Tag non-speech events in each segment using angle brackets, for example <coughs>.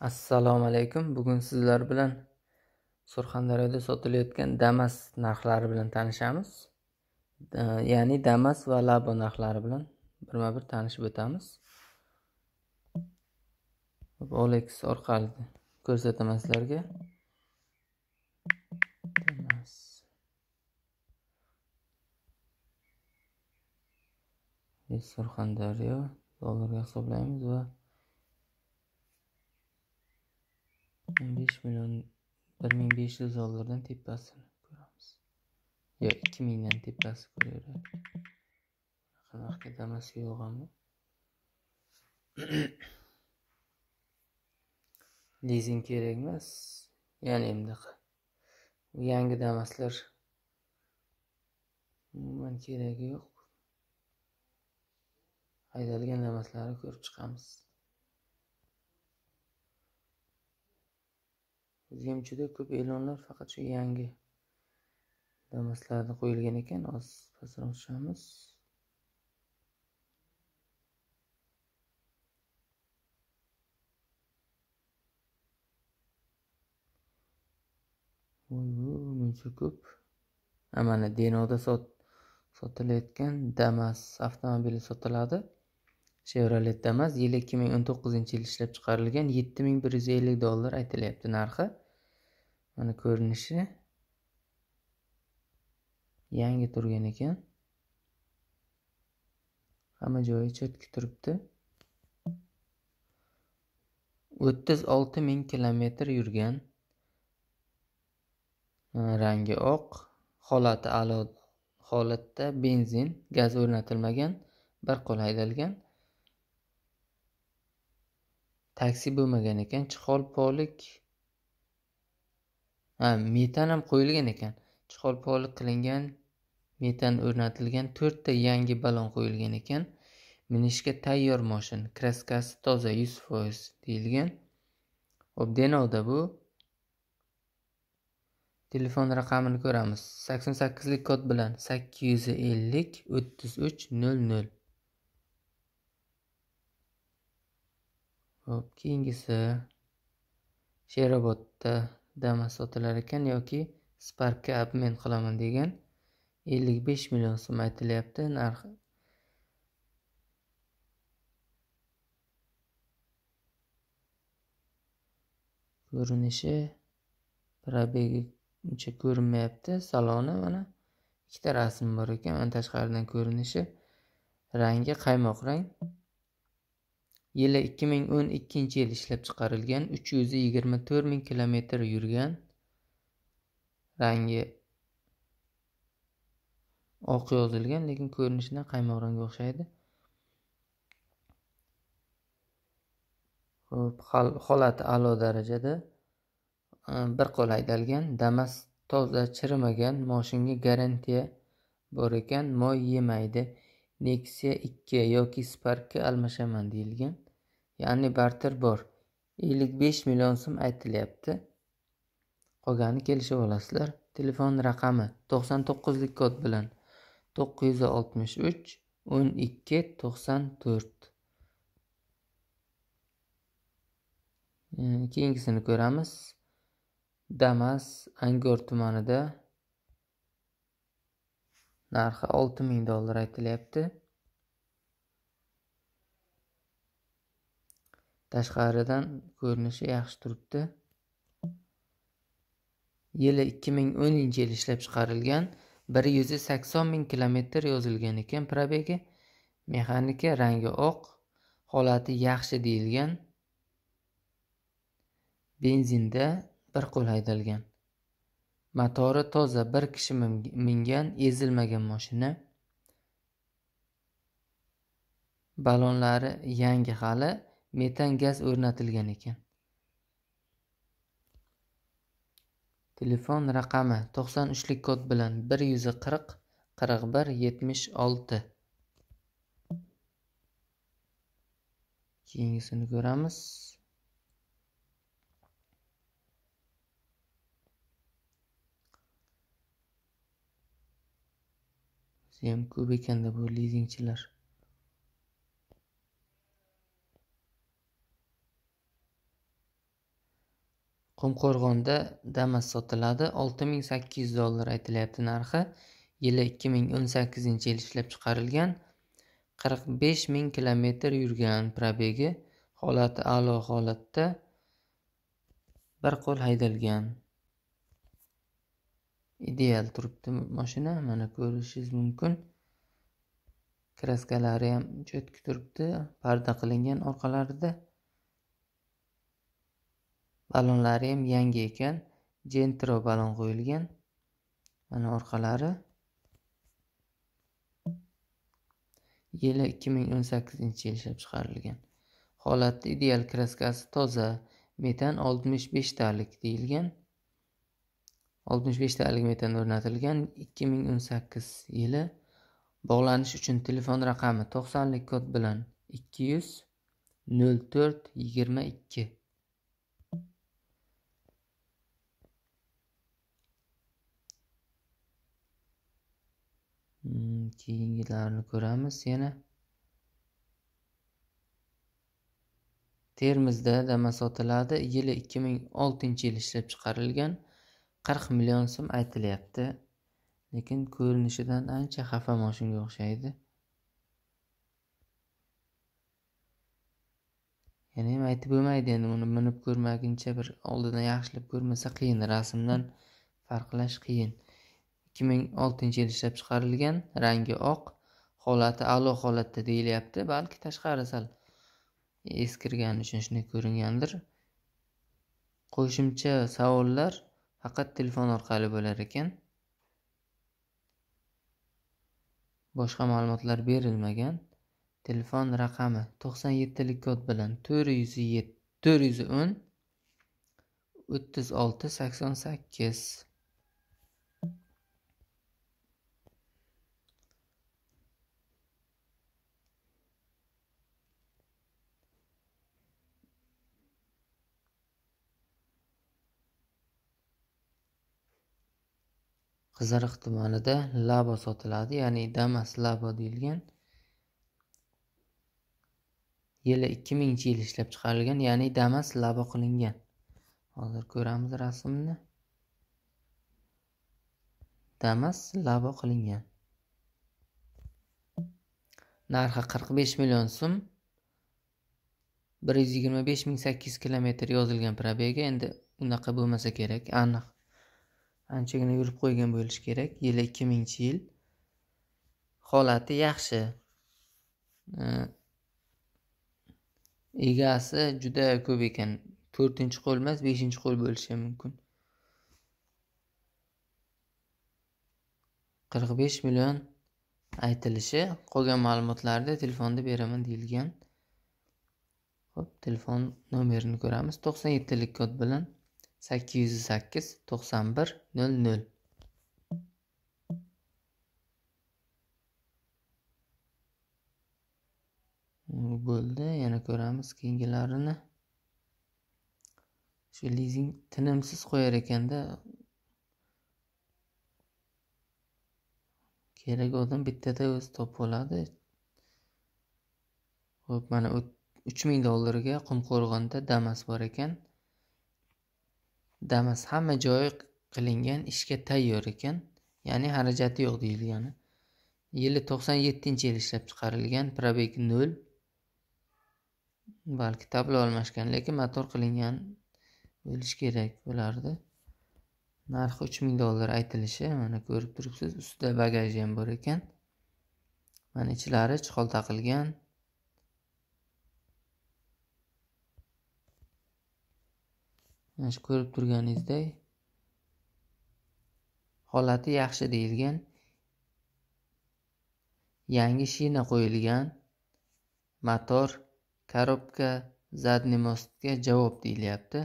assalomu alaykum bugun sizlar bilan surxondaryoda sotilayotgan damas narxlari bilan tanishamiz ya'ni damas va labo narxlari bilan birma bir tanishib o'tamiz olex orqali ko'rsataman sizlarga surxondaryo dollarga hisoblaymiz va o'n million 1500 dollardan tepasini ko'ramiz yo 2000 dan tepasi ko'raveradi bunaqa vaqtda damasga yo'g'ami <coughs> lizing kerak emas ya'ni Bu yangi damaslar umuman keragi yo'q haydalgan Damaslarni ko'rib chiqamiz ko'rgan juda ko'p e'lonlar faqat shu yangi damaslarni qo'yilgan ekan hozir pastroq tushamiz voy muncha ko'p mana denoda sot sotilayotgan damas avtomobili sotiladi chevrolet damas yili ikki ming o'n to'qqizinchi yil ishlab chiqarilgan yetti ming bir yuz ellik dollar aytilyapti narxi mana ko'rinishi yangi turgan ekan hamma joyi cho'tki turibdi o'ttiz olti ming kilometr yurgan rangi oq holati a'lo holatda benzin gaz o'rnatilmagan bir qo'l haydalgan taksi bo'lmagan ekan chiqol polik ha metan ham qo'yilgan ekan poli qilingan metan o'rnatilgan to'rtta yangi balon qo'yilgan ekan minishga tayyor moshin kraskasi toza yuz foiz deyilgan ho'p denovda bu telefon raqamini ko'ramiz sakson sakkizlik kod bilan sakkiz yuz ellik o'ttiz uch nol nol ho'p keyingisi sherobodda damas sotilar ekan yoki sparkka obmen qilaman degan ellik besh million so'm aytilyapti narxi ko'rinishi probegi uncha ko'rinmayapti saloni mana ikkita rasm bor ekan mana tashqaridan ko'rinishi rangi qaymoq rang yili ikki ming o'n ikkinchi yil ishlab chiqarilgan uch yuz yigirma to'rt ming kilometr yurgan rangi oq yozilgan lekin ko'rinishidan qaymoq rangga o'xshaydi ho'p holati a'lo darajada e, bir qo'l haydalgan damas toza chirimagan moshinga garantiya bor ekan moy yemaydi nexia ikki yoki sparkka almashaman deyilgan ya'ni barter bor ellik besh million so'm aytilyapti qolgani kelishib olasizlar telefon raqami to'qson to'qqizlik kod bilan to'qqiz yuz oltmish uch o'n ikki to'qson to'rt keyingisini ko'ramiz damas angor tumanida narxi olti ming dollar aytilyapti tashqaridan ko'rinishi yaxshi turibdi yili ikki ming o'ninchi yil ishlab chiqarilgan bir yuz sakson ming kilometr yozilgan ekan probegi mexanika rangi oq holati yaxshi deyilgan benzinda bir qo'l haydalgan motori toza bir kishi mingan ezilmagan moshina balonlari yangi hali metan gaz o'rnatilgan ekan telefon raqami to'qson uchlik kod bilan bir yuz qirq qirq bir yetmish olti keyingisini ko'ramiz ham ko'p ekan bu lizingchilar qumqo'rg'onda damas sotiladi olti ming sakkiz yuz dollar aytilyapti narxi yili ikki ming o'n sakkizinchi yil ishlab chiqarilgan qirq besh ming kilometr yurgan probegi holati a'lo holatda bir qo'l haydalgan ideal turibdi mashina mana ko'rishingiz mumkin kraskalari ham cho'tka turibdi parda qilingan orqalarida balonlari ham yangi ekan gentro balon qo'yilgan mana orqalari yili 2018 yil ishlab chiqarilgan holatda ideal kraskasi toza metan 65 talik deyilgan 65 talik metan o'rnatilgan 2018 yili bog'lanish uchun telefon raqami 90lik kod bilan 200 04 22 Hmm, keyingilarini ko'ramiz yana termizda dama sotiladi yili ikki ming oltinchi yil ishlab chiqarilgan qirq million so'm aytilyapti lekin ko'rinishidan ancha xafa moshinga o'xshaydi yana ham aytib bo'lmaydi endi uni minib ko'rmaguncha bir oldindan yaxshilab ko'rmasa qiyin rasmdan farqlash qiyin ikki ming oltinchi yil ishlab chiqarilgan rangi oq holati a'lo holatda deyilyapti balki tashqari sal eskirgani uchun shunday ko'ringandir qo'shimcha savollar faqat telefon orqali bo'lar ekan boshqa ma'lumotlar berilmagan telefon raqami to'qson yettilik kod bilan to'rt yuz to'rt yuz o'n o'ttiz olti sakson sakkiz qizariq tumanida labo sotiladi ya'ni damas labo deyilgan yili ikki minginchi yil ishlab chiqarilgan ya'ni damas labo qilingan hozir ko'ramiz rasmni damas labo qilingan narxi qirq besh million so'm bir yuz yigirma besh ming sakkiz yuz kilometr yozilgan probega endi unaqa bo'lmasa kerak aniq anchagina yurib qo'ygan bo'lishi kerak yili ikki mingchi yil holati yaxshi egasi juda ko'p ekan to'rtinchi qo'l emas beshinchi qo'l bo'lishi mumkin qirq besh million aytilishi qolgan ma'lumotlarni telefonda beraman deyilgan hop telefon nomerini ko'ramiz to'qson yettilik kod bilan sakkiz yuz sakkiz to'qson bir nol nol bo'ldi yana ko'ramiz keyingilarini shu lizing tinimsiz qo'yar ekanda kerak odam bittada o'zi topib oladi ho'p mana uch ming dollarga qumqo'rg'onda damas bor ekan damas hamma joyi qilingan ishga tayyor ekan ya'ni xarajati yo'q deyilgani yili to'qson yettinchi yil ishlab chiqarilgan probek nol balki tablo almashgan lekin motor qilingan bo'lishi kerak bo'lardi narxi uch ming dollar aytilishi mana ko'rib turibsiz ustida bagaji ham bor ekan mana ichlari chihol taqilgan mana shu ko'rib turganingizdek holati yaxshi deyilgan yangi shina qo'yilgan motor korobka задний mostga javob deyilyapti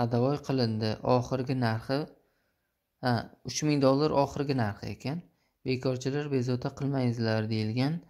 hadavoy qilindi oxirgi narxi ha uch ming dollar oxirgi narxi ekan bekorchilar bezovta qilmangizlar deyilgan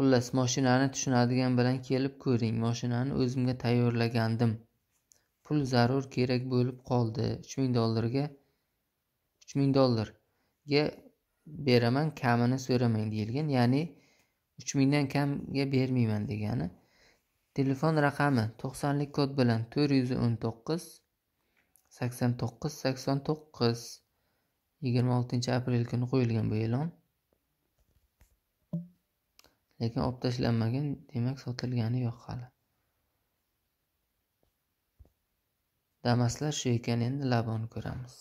xullas moshinani tushunadigan bilan kelib ko'ring moshinani o'zimga tayyorlagandim pul zarur kerak bo'lib qoldi uch ming dollarga uch ming dollarga beraman kamini so'ramang deyilgan ya'ni uch mingdan kamga bermayman degani telefon raqami to'qsonlik kod bilan to'rt yuz o'n to'qqiz sakson to'qqiz sakson to'qqiz yigirma oltinchi aprel kuni qo'yilgan bu e'lon lekin olib tashlanmagan demak sotilgani yo'q hali damaslar shu ekan endi laboni ko'ramiz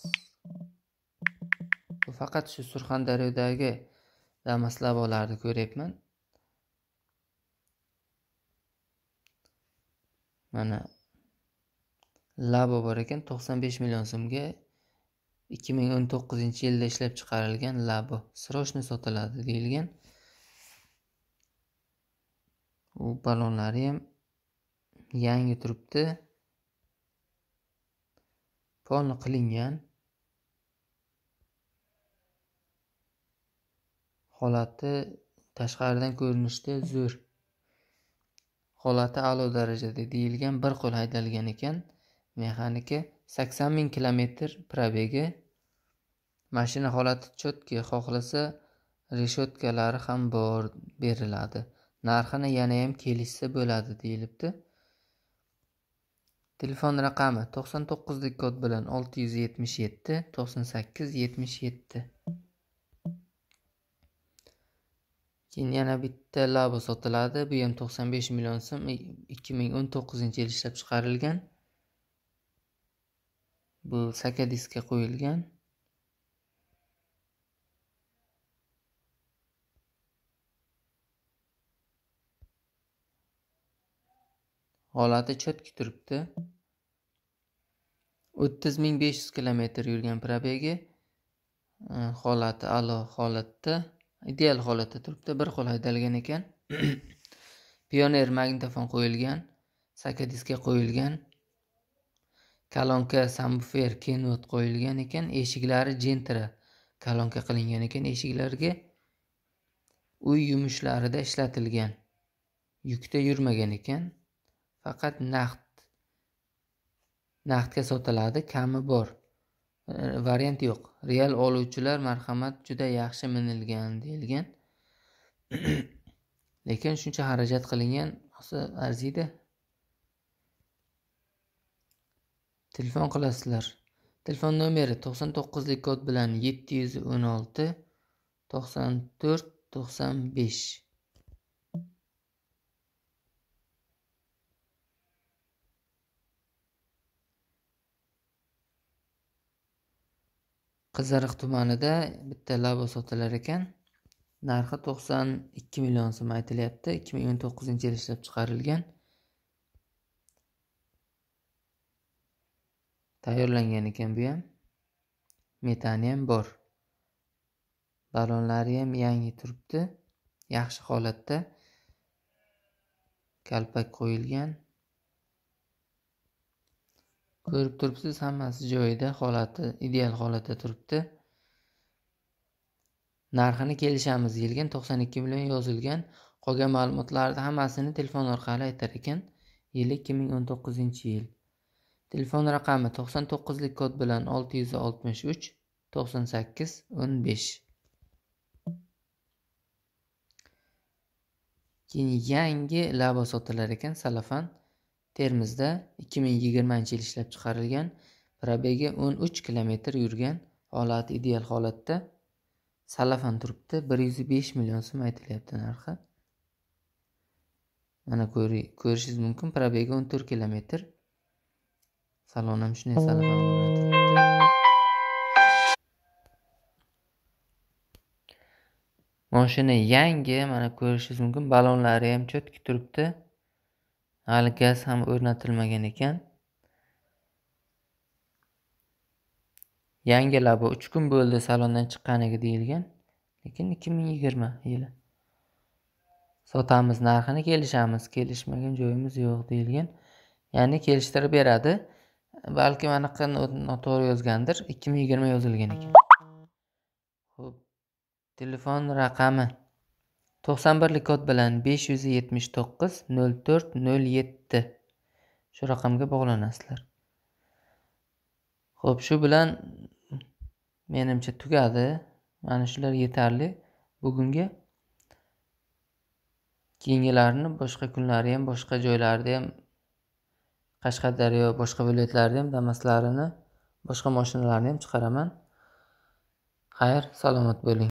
bu faqat shu surxondaryodagi damas labolarni ko'ryapman mana labo bor ekan to'qson besh million so'mga ikki ming o'n to'qqizinchi yilda ishlab chiqarilgan labo срочно sotiladi deyilgan u balonlari ham yangi turibdi polni qilingan holati tashqaridan ko'rinishda zo'r holati a'lo darajada deyilgan bir qo'l haydalgan ekan mexanika sakson ming kilometr probegi mashina holati cho'tki xohlasa reshetkalari ham bor beriladi narxini yanayam kelishsa bo'ladi deyilibdi telefon raqami to'qson to'qqizlik kod bilan olti yuz yetmish yetti to'qson sakkiz yetmish yetti keyin yana bitta labo sotiladi bu ham to'qson besh million so'm ikki ming o'n to'qqizinchi yil ishlab chiqarilgan bu sakadiskka qo'yilgan holati cho'tki turibdi o'ttiz ming besh yuz kilometr yurgan probegi e, holati a'lo holatda ideal holatda turibdi bir qo'l haydalgan ekan <clears throat> pioner magnitofon qo'yilgan diskga qo'yilgan kolonka sambufer kenot qo'yilgan ekan eshiklari jentra kolonka qilingan ekan eshiklarga uy yumushlarida ishlatilgan yukda yurmagan ekan faqat naqd naqdga sotiladi kami bor e, variant yo'q real oluvchilar marhamat juda yaxshi minilgan deyilgan <clears throat> lekin shuncha xarajat qilingan arziydi telefon qilasizlar telefon nomeri to'qson to'qqizlik kod bilan yetti yuz o'n olti to'qson to'rt to'qson besh qizariq tumanida bitta labo sotilar ekan narxi to'qson ikki million so'm aytilyapti ikki ming o'n to'qqizinchi yil ishlab chiqarilgan tayyorlangan ekan bu ham metani ham bor balonlari ham yangi turibdi yaxshi holatda kalpak qo'yilgan ko'rib turibsiz hammasi joyida holati ideal holatda turibdi narxini kelishamiz deyilgan to'qson ikki million yozilgan qolgan ma'lumotlarni hammasini telefon orqali aytar ekan yili ikki ming o'n to'qqizinchi yil telefon raqami to'qson to'qqizlik kod bilan olti yuz oltmish uch to'qson sakkiz o'n besh keyin yangi labo sotilar ekan salafan termizda ikki ming yigirmanchi yil ishlab chiqarilgan probegi o'n uch kilometr yurgan holati ideal holatda salafan turibdi bir yuz besh million so'm aytilyapti narxi mana ko'rishingiz mumkin probegi o'n to'rt kilometr salon ham shunday salafan turibdi moshina yangi mana ko'rishingiz mumkin ballonlari ham cho'tki turibdi hali gaz ham o'rnatilmagan ekan yangi labo uch kun bo'ldi salondan chiqqaniga deyilgan lekin ikki ming yigirma yili sotamiz narxini kelishamiz kelishmagan joyimiz yo'q deyilgan ya'ni kelishtirib beradi balki anaqa noto'g'ri yozgandir ikki ming yigirma yozilgan ekan telefon raqami to'qson birlik kod bilan besh yuz yetmish to'qqiz nol to'rt nol yetti shu raqamga bog'lanasizlar ho'p shu bilan menimcha tugadi mana shular yetarli bugunga keyingilarni boshqa kunlari ham boshqa joylarda ham qashqadaryo boshqa viloyatlarda ham damaslarini boshqa mashinalarni ham chiqaraman xayr salomat bo'ling